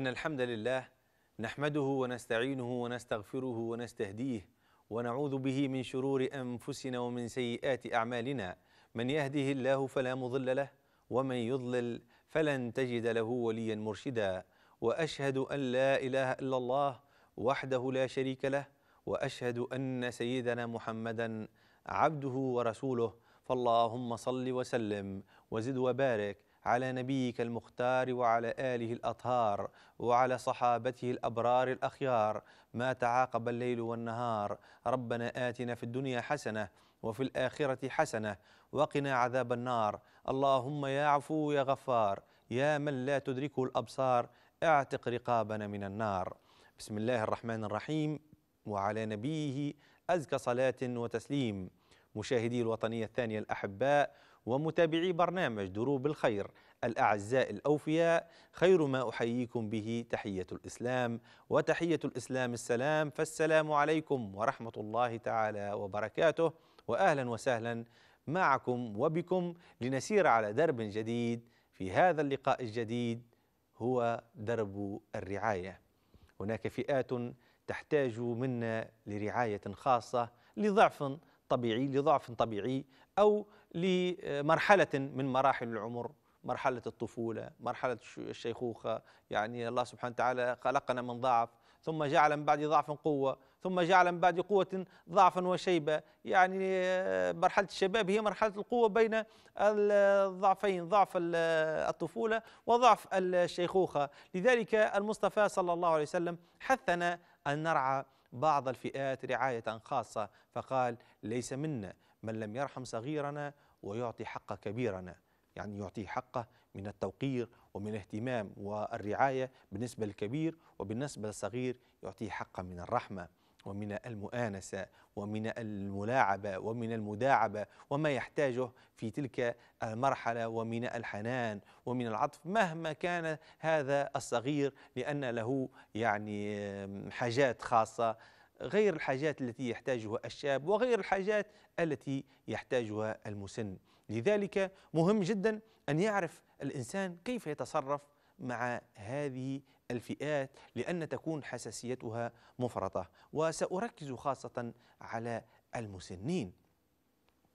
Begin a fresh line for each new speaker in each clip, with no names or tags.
إن الحمد لله نحمده ونستعينه ونستغفره ونستهديه ونعوذ به من شرور أنفسنا ومن سيئات أعمالنا من يهده الله فلا مضل له ومن يضلل فلن تجد له وليا مرشدا وأشهد أن لا إله إلا الله وحده لا شريك له وأشهد أن سيدنا محمدا عبده ورسوله فاللهم صل وسلم وزد وبارك على نبيك المختار وعلى آله الأطهار وعلى صحابته الأبرار الأخيار ما تعاقب الليل والنهار ربنا آتنا في الدنيا حسنة وفي الآخرة حسنة وقنا عذاب النار اللهم يا عفو يا غفار يا من لا تدركه الأبصار اعتق رقابنا من النار بسم الله الرحمن الرحيم وعلى نبيه أزكى صلاة وتسليم مشاهدي الوطنية الثانية الأحباء ومتابعي برنامج دروب الخير الأعزاء الأوفياء خير ما أحييكم به تحية الإسلام وتحية الإسلام السلام فالسلام عليكم ورحمة الله تعالى وبركاته وأهلا وسهلا معكم وبكم لنسير على درب جديد في هذا اللقاء الجديد هو درب الرعاية هناك فئات تحتاج منا لرعاية خاصة لضعف طبيعي لضعف طبيعي أو لمرحلة من مراحل العمر مرحلة الطفولة مرحلة الشيخوخة يعني الله سبحانه وتعالى خلقنا من ضعف ثم جعل من بعد ضعف قوة ثم جعل من بعد قوة ضعفا وشيبة يعني آه، مرحلة الشباب هي مرحلة القوة بين الضعفين ضعف الطفولة وضعف الشيخوخة لذلك المصطفى صلى الله عليه وسلم حثنا أن نرعى بعض الفئات رعاية خاصة فقال ليس منا من لم يرحم صغيرنا ويعطي حق كبيرنا يعني يعطيه حقه من التوقير ومن الاهتمام والرعاية بالنسبة للكبير وبالنسبة للصغير يعطيه حقه من الرحمة ومن المؤانسة ومن الملاعبة ومن المداعبة وما يحتاجه في تلك المرحلة ومن الحنان ومن العطف مهما كان هذا الصغير لأن له يعني حاجات خاصة غير الحاجات التي يحتاجها الشاب وغير الحاجات التي يحتاجها المسن لذلك مهم جدا أن يعرف الإنسان كيف يتصرف مع هذه الفئات لأن تكون حساسيتها مفرطة وسأركز خاصة على المسنين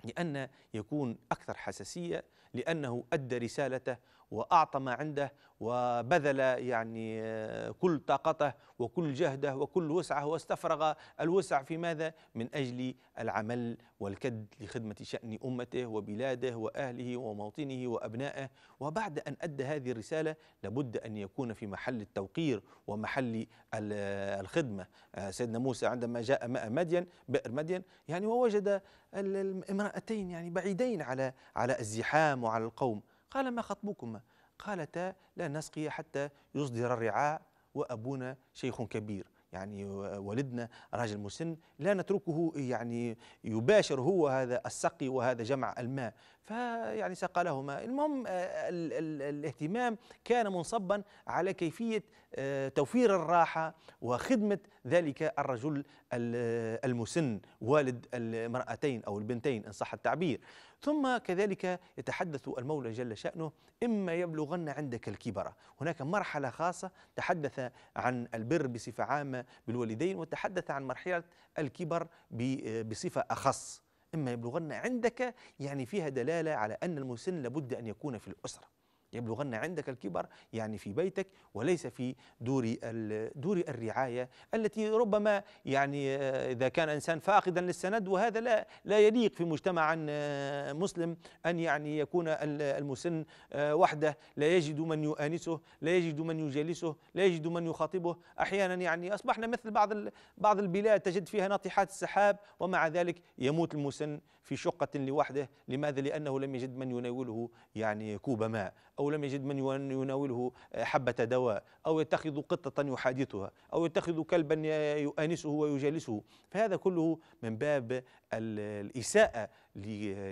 لأن يكون أكثر حساسية لأنه أدى رسالته وأعطى ما عنده وبذل يعني آه، كل طاقته وكل جهده وكل وسعه واستفرغ الوسع في ماذا؟ من أجل العمل والكد لخدمة شأن أمته وبلاده وأهله وموطنه وأبنائه وبعد أن أدى هذه الرسالة لابد أن يكون في محل التوقير ومحل آه، الخدمة آه، سيدنا موسى عندما جاء ماء مدين بئر مدين يعني ووجد امرأتين يعني بعيدين على على الزحام وعلى القوم قال ما خطبكما قالتا لا نسقي حتى يصدر الرعاء وأبونا شيخ كبير يعني والدنا راجل مسن لا نتركه يعني يباشر هو هذا السقي وهذا جمع الماء فيعني سقى لهما المهم الاهتمام كان منصبا على كيفية آه، توفير الراحة وخدمة ذلك الرجل المسن والد المرأتين أو البنتين إن صح التعبير ثم كذلك يتحدث المولى جل شأنه إما يبلغن عندك الكبر هناك مرحلة خاصة تحدث عن البر بصفة عامة بالوالدين وتحدث عن مرحلة الكبر بصفة أخص إما يبلغن عندك يعني فيها دلالة على أن المسن لابد أن يكون في الأسرة يبلغن عندك الكبر يعني في بيتك وليس في دور دور الرعاية التي ربما يعني آه، إذا كان إنسان فاقدا للسند وهذا لا لا يليق في مجتمع آه، مسلم أن يعني يكون المسن آه، وحده لا يجد من يؤانسه لا يجد من يجالسه لا يجد من يخاطبه أحيانا يعني أصبحنا مثل بعض بعض البلاد تجد فيها ناطحات السحاب ومع ذلك يموت المسن في شقة لوحده لماذا؟ لأنه لم يجد من يناوله يعني كوب ماء أو لم يجد من يناوله آه، حبة دواء أو يتخذ قطة يحادثها أو يتخذ كلبا يؤانسه ويجالسه فهذا كله من باب الإساءة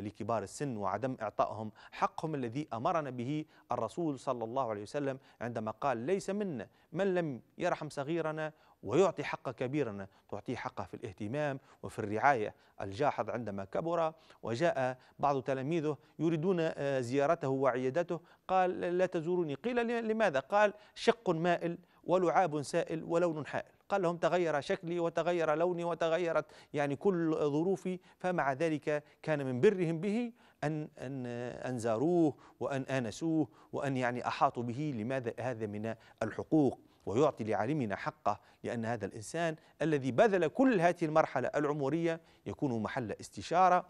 لكبار السن وعدم إعطائهم حقهم الذي أمرنا به الرسول صلى الله عليه وسلم عندما قال ليس منا من لم يرحم صغيرنا ويعطي حقه كبيرا تعطيه حقه في الاهتمام وفي الرعاية الجاحظ عندما كبر وجاء بعض تلاميذه يريدون آه، زيارته وعيادته قال لا تزوروني قيل لماذا قال شق مائل ولعاب سائل ولون حائل قال لهم تغير شكلي وتغير لوني وتغيرت يعني كل ظروفي فمع ذلك كان من برهم به أن أن أن زاروه وأن آنسوه وأن يعني أحاطوا به لماذا هذا من الحقوق ويعطي لعالمنا حقه لأن هذا الإنسان الذي بذل كل هذه المرحلة العمرية يكون محل استشارة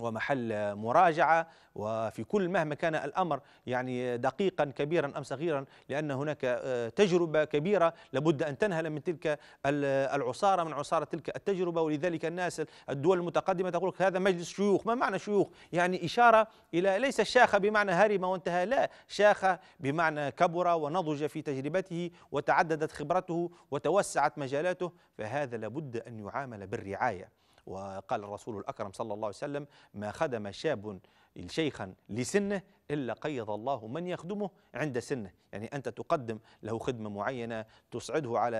ومحل مراجعة وفي كل مهما كان الأمر يعني دقيقا كبيرا أم صغيرا لأن هناك آه، تجربة كبيرة لابد أن تنهل من تلك العصارة من عصارة تلك التجربة ولذلك الناس الدول المتقدمة تقول هذا مجلس شيوخ ما معنى شيوخ يعني إشارة إلى ليس الشاخة بمعنى هرم وانتهى لا شاخة بمعنى كبر ونضج في تجربته وتعددت خبرته وتوسعت مجالاته فهذا لابد أن يعامل بالرعاية وقال الرسول الأكرم صلى الله عليه وسلم ما خدم شاب شيخا لسنه إلا قيض الله من يخدمه عند سنه يعني أنت تقدم له خدمة معينة تسعده على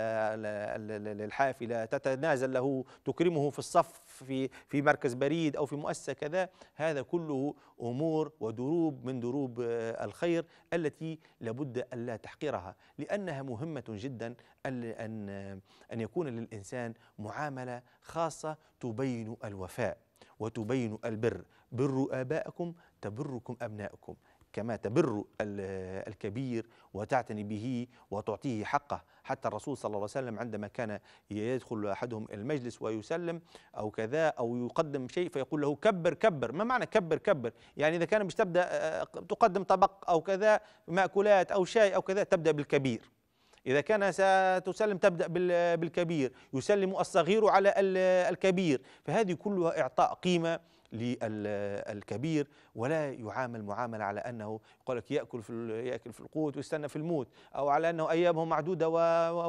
الحافلة تتنازل له تكرمه في الصف في, في مركز بريد أو في مؤسسة كذا هذا كله أمور ودروب من دروب آه، الخير التي لابد ألا تحقرها لأنها مهمة جدا أن, آه، أن يكون للإنسان معاملة خاصة تبين الوفاء وتبين البر بروا آباءكم تبركم أبناءكم كما تبر الكبير وتعتني به وتعطيه حقه حتى الرسول صلى الله عليه وسلم عندما كان يدخل أحدهم المجلس ويسلم أو كذا أو يقدم شيء فيقول له كبر كبر ما معنى كبر كبر يعني إذا كان مش تبدأ آه، تقدم طبق أو كذا مأكولات أو شاي أو كذا تبدأ بالكبير إذا كان ستسلم تبدأ بالكبير يسلم الصغير على الكبير فهذه كلها إعطاء قيمة للكبير ولا يعامل معاملة على أنه يقول لك يأكل في, يأكل في القوت ويستنى في الموت أو على أنه أيامه معدودة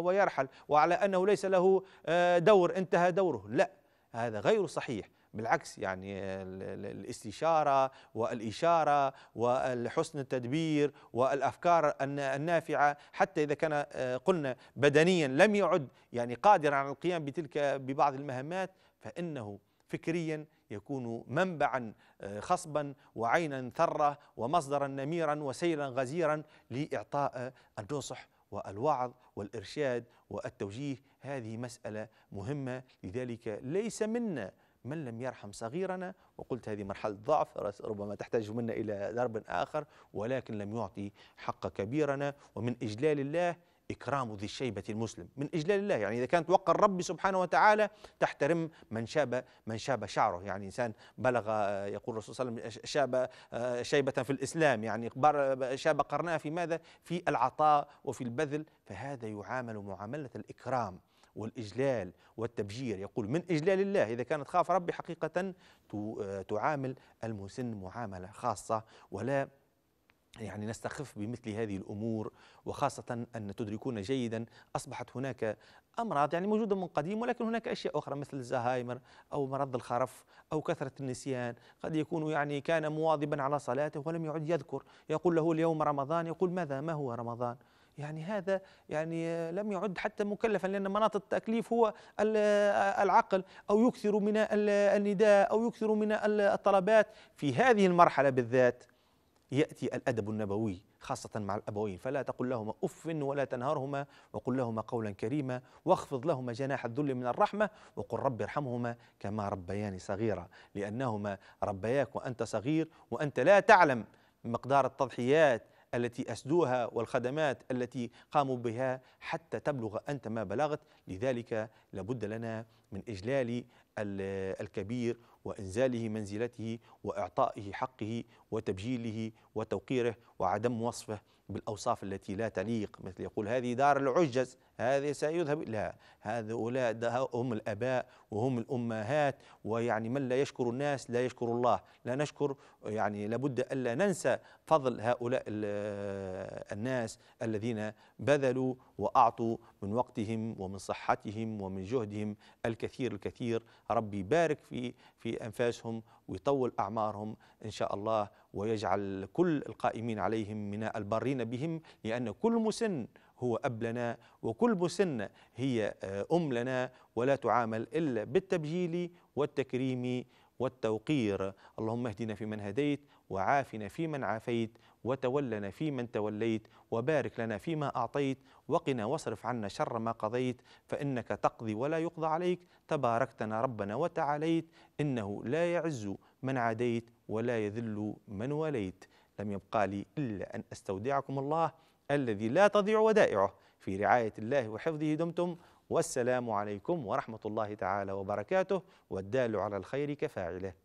ويرحل وعلى أنه ليس له آه، دور انتهى دوره لا هذا غير صحيح بالعكس يعني الاستشارة والإشارة وحسن التدبير والأفكار النافعة حتى إذا كان آه، قلنا بدنيا لم يعد يعني قادرا على القيام بتلك ببعض المهمات فإنه فكريا يكون منبعا آه، خصبا وعينا ثرة ومصدرا نميرا وسيلا غزيرا لإعطاء النصح والوعظ والإرشاد والتوجيه هذه مسألة مهمة لذلك ليس منا من لم يرحم صغيرنا وقلت هذه مرحلة ضعف ربما تحتاج منا إلى درب آخر ولكن لم يعطي حق كبيرنا ومن إجلال الله إكرام ذي الشيبة المسلم من إجلال الله يعني إذا كانت وقع الرب سبحانه وتعالى تحترم من شاب من شاب شعره يعني إنسان بلغ آه، يقول الرسول صلى الله عليه وسلم شاب آه، شيبة في الإسلام يعني شاب قرناه في ماذا في العطاء وفي البذل فهذا يعامل معاملة الإكرام والإجلال والتبجير يقول من إجلال الله إذا كانت خاف ربي حقيقة آه، تعامل المسن معاملة خاصة ولا يعني نستخف بمثل هذه الامور وخاصه ان تدركون جيدا اصبحت هناك امراض يعني موجوده من قديم ولكن هناك اشياء اخرى مثل الزهايمر او مرض الخرف او كثره النسيان قد يكون يعني كان مواظبا على صلاته ولم يعد يذكر يقول له اليوم رمضان يقول ماذا ما هو رمضان يعني هذا يعني لم يعد حتى مكلفا لان مناط التكليف هو العقل او يكثر من النداء او يكثر من الطلبات في هذه المرحله بالذات يأتي الأدب النبوي خاصة مع الأبوين فلا تقل لهما أف ولا تنهرهما وقل لهما قولا كريما واخفض لهما جناح الذل من الرحمة وقل رب ارحمهما كما ربياني صغيرا لأنهما ربياك وأنت صغير وأنت لا تعلم مقدار التضحيات التي أسدوها والخدمات التي قاموا بها حتى تبلغ أنت ما بلغت لذلك لابد لنا من إجلال الكبير وإنزاله منزلته وإعطائه حقه وتبجيله وتوقيره وعدم وصفه بالأوصاف التي لا تليق مثل يقول هذه دار العجز هذه سيذهب لا هؤلاء هم الاباء وهم الامهات ويعني من لا يشكر الناس لا يشكر الله لا نشكر يعني لابد الا ننسى فضل هؤلاء الناس الذين بذلوا واعطوا من وقتهم ومن صحتهم ومن جهدهم الكثير الكثير ربي يبارك في في انفاسهم ويطول اعمارهم ان شاء الله ويجعل كل القائمين عليهم من البارين بهم لان كل مسن هو أب لنا وكل مسنة هي آه، أم لنا ولا تعامل إلا بالتبجيل والتكريم والتوقير اللهم اهدنا فيمن هديت وعافنا فيمن عافيت وتولنا فيمن توليت وبارك لنا فيما أعطيت وقنا واصرف عنا شر ما قضيت فإنك تقضي ولا يقضى عليك تباركتنا ربنا وتعاليت إنه لا يعز من عاديت ولا يذل من وليت لم يبقى لي إلا أن أستودعكم الله الذي لا تضيع ودائعه في رعاية الله وحفظه دمتم والسلام عليكم ورحمة الله تعالى وبركاته والدال على الخير كفاعله